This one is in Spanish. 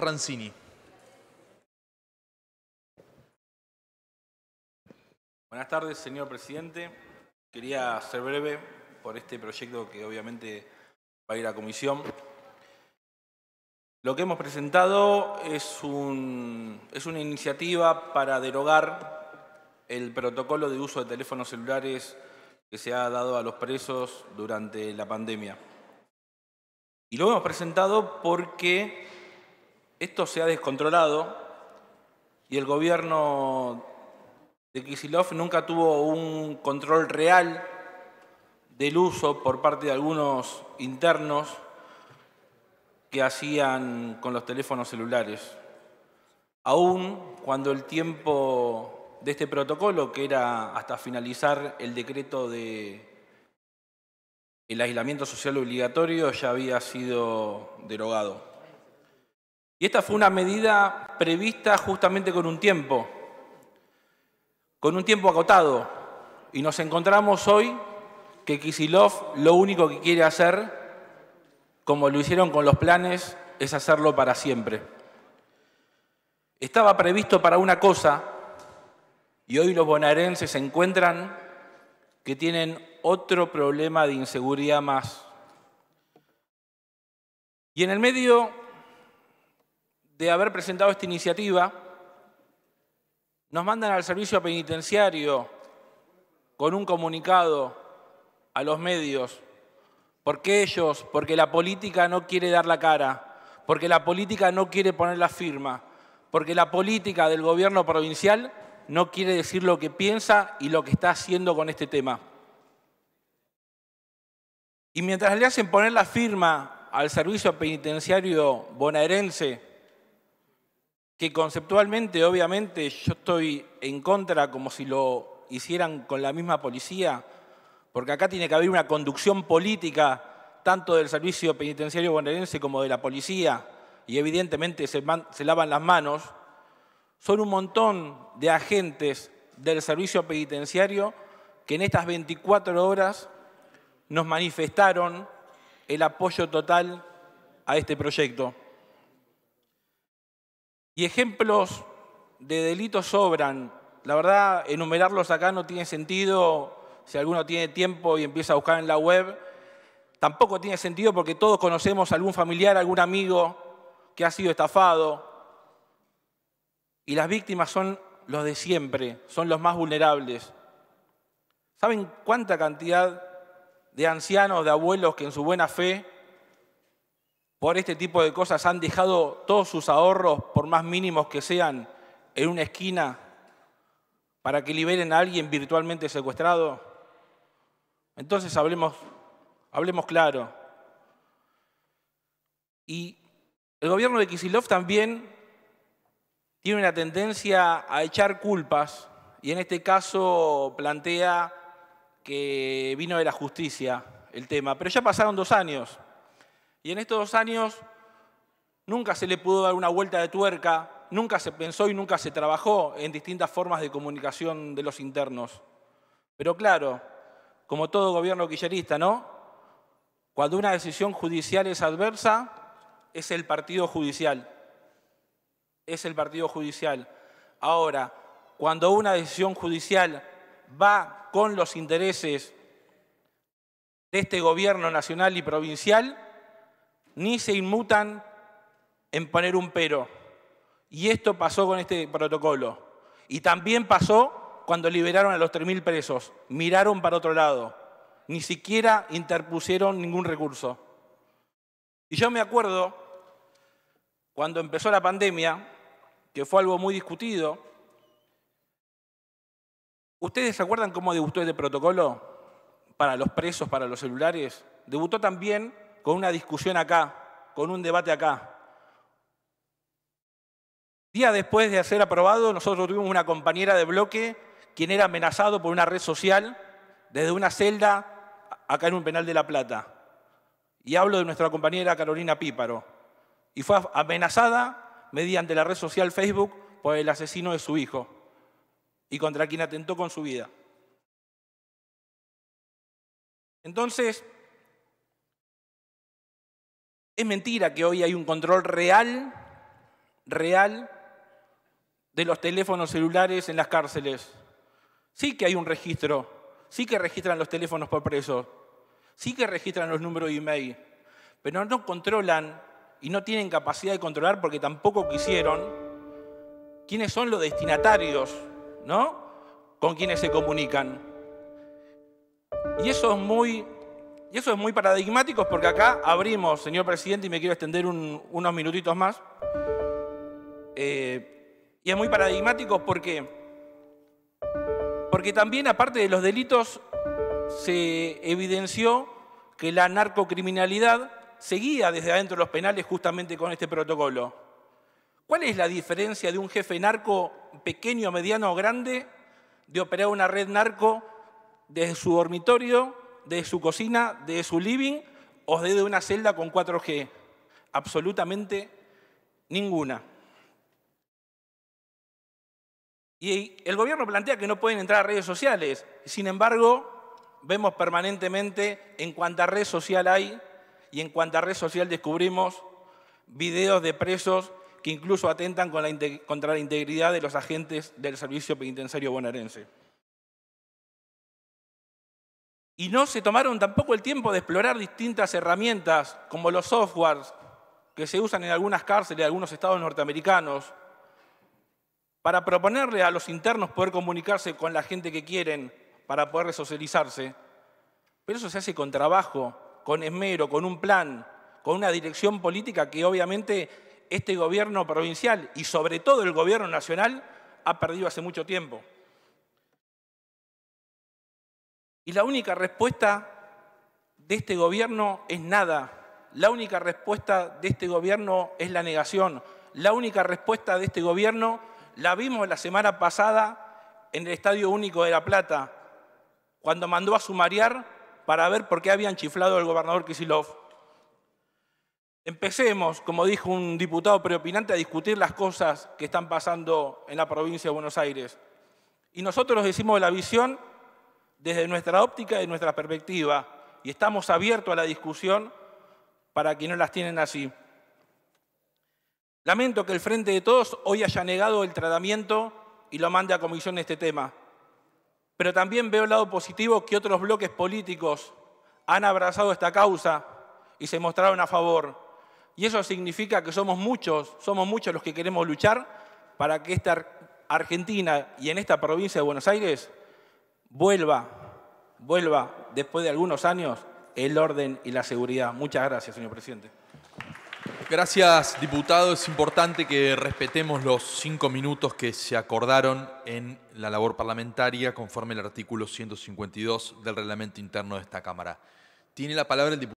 Ranzini. Buenas tardes, señor presidente. Quería ser breve por este proyecto que obviamente va a ir a comisión. Lo que hemos presentado es, un, es una iniciativa para derogar el protocolo de uso de teléfonos celulares que se ha dado a los presos durante la pandemia. Y lo hemos presentado porque esto se ha descontrolado y el gobierno de Kisilov nunca tuvo un control real del uso por parte de algunos internos que hacían con los teléfonos celulares. Aún cuando el tiempo de este protocolo, que era hasta finalizar el decreto de el aislamiento social obligatorio, ya había sido derogado. Y esta fue una medida prevista justamente con un tiempo, con un tiempo acotado. Y nos encontramos hoy que Kisilov lo único que quiere hacer, como lo hicieron con los planes, es hacerlo para siempre. Estaba previsto para una cosa y hoy los bonaerenses encuentran que tienen otro problema de inseguridad más. Y en el medio de haber presentado esta iniciativa, nos mandan al servicio penitenciario con un comunicado a los medios, porque ellos, porque la política no quiere dar la cara, porque la política no quiere poner la firma, porque la política del gobierno provincial no quiere decir lo que piensa y lo que está haciendo con este tema. Y mientras le hacen poner la firma al servicio penitenciario bonaerense, que conceptualmente obviamente yo estoy en contra como si lo hicieran con la misma policía, porque acá tiene que haber una conducción política tanto del servicio penitenciario bonaerense como de la policía, y evidentemente se, se, lavan las manos, son un montón de agentes del servicio penitenciario que en estas 24 horas nos manifestaron el apoyo total a este proyecto. Y ejemplos de delitos sobran. La verdad, enumerarlos acá no tiene sentido. Si alguno tiene tiempo y empieza a buscar en la web, tampoco tiene sentido porque todos conocemos algún familiar, algún amigo que ha sido estafado. Y las víctimas son los de siempre, son los más vulnerables. ¿Saben cuánta cantidad de ancianos, de abuelos que en su buena fe por este tipo de cosas han dejado todos sus ahorros, por más mínimos que sean, en una esquina para que liberen a alguien virtualmente secuestrado? Entonces hablemos, hablemos claro. Y el gobierno de Kisilov también tiene una tendencia a echar culpas y en este caso plantea que vino de la justicia el tema. Pero ya pasaron dos años. Y en estos dos años nunca se le pudo dar una vuelta de tuerca, nunca se pensó y nunca se trabajó en distintas formas de comunicación de los internos. Pero claro, como todo gobierno quillerista, ¿no? Cuando una decisión judicial es adversa, es el partido judicial. Es el partido judicial. Ahora, cuando una decisión judicial va con los intereses de este gobierno nacional y provincial, ni se inmutan en poner un pero. Y esto pasó con este protocolo. Y también pasó cuando liberaron a los 3.000 presos. Miraron para otro lado. Ni siquiera interpusieron ningún recurso. Y yo me acuerdo, cuando empezó la pandemia, que fue algo muy discutido, ¿ustedes se acuerdan cómo debutó este protocolo para los presos, para los celulares? Debutó también con una discusión acá, con un debate acá. Día después de ser aprobado, nosotros tuvimos una compañera de bloque quien era amenazado por una red social desde una celda acá en un penal de La Plata. Y hablo de nuestra compañera Carolina Píparo. Y fue amenazada mediante la red social Facebook por el asesino de su hijo y contra quien atentó con su vida. Entonces, es mentira que hoy hay un control real, real, de los teléfonos celulares en las cárceles. Sí que hay un registro, sí que registran los teléfonos por preso, sí que registran los números de email, pero no controlan y no tienen capacidad de controlar porque tampoco quisieron quiénes son los destinatarios, ¿no? Con quienes se comunican. Y eso es muy y eso es muy paradigmático porque acá abrimos, señor presidente, y me quiero extender unos minutitos más. Eh, y es muy paradigmático porque, porque también, aparte de los delitos, se evidenció que la narcocriminalidad seguía desde adentro de los penales justamente con este protocolo. ¿Cuál es la diferencia de un jefe narco pequeño, mediano o grande de operar una red narco desde su dormitorio de su cocina, de su living o de una celda con 4G. Absolutamente ninguna. Y el gobierno plantea que no pueden entrar a redes sociales. Sin embargo, vemos permanentemente en cuánta red social hay y en cuánta red social descubrimos videos de presos que incluso atentan contra la integridad de los agentes del servicio penitenciario bonaerense. Y no se tomaron tampoco el tiempo de explorar distintas herramientas como los softwares que se usan en algunas cárceles de algunos estados norteamericanos para proponerle a los internos poder comunicarse con la gente que quieren para poder socializarse. Pero eso se hace con trabajo, con esmero, con un plan, con una dirección política que obviamente este gobierno provincial y sobre todo el gobierno nacional ha perdido hace mucho tiempo. Y la única respuesta de este gobierno es nada. La única respuesta de este gobierno es la negación. La única respuesta de este gobierno la vimos la semana pasada en el Estadio Único de La Plata, cuando mandó a sumariar para ver por qué habían chiflado al gobernador Kisilov. Empecemos, como dijo un diputado preopinante, a discutir las cosas que están pasando en la provincia de Buenos Aires. Y nosotros decimos la visión desde nuestra óptica y nuestra perspectiva, y estamos abiertos a la discusión para quienes las tienen así. Lamento que el Frente de Todos hoy haya negado el tratamiento y lo mande a comisión este tema, pero también veo el lado positivo que otros bloques políticos han abrazado esta causa y se mostraron a favor. Y eso significa que somos muchos, somos muchos los que queremos luchar para que esta Argentina y en esta provincia de Buenos Aires vuelva, vuelva después de algunos años el orden y la seguridad. Muchas gracias, señor presidente. Gracias, diputado. Es importante que respetemos los cinco minutos que se acordaron en la labor parlamentaria conforme al artículo 152 del reglamento interno de esta Cámara. Tiene la palabra el diputado.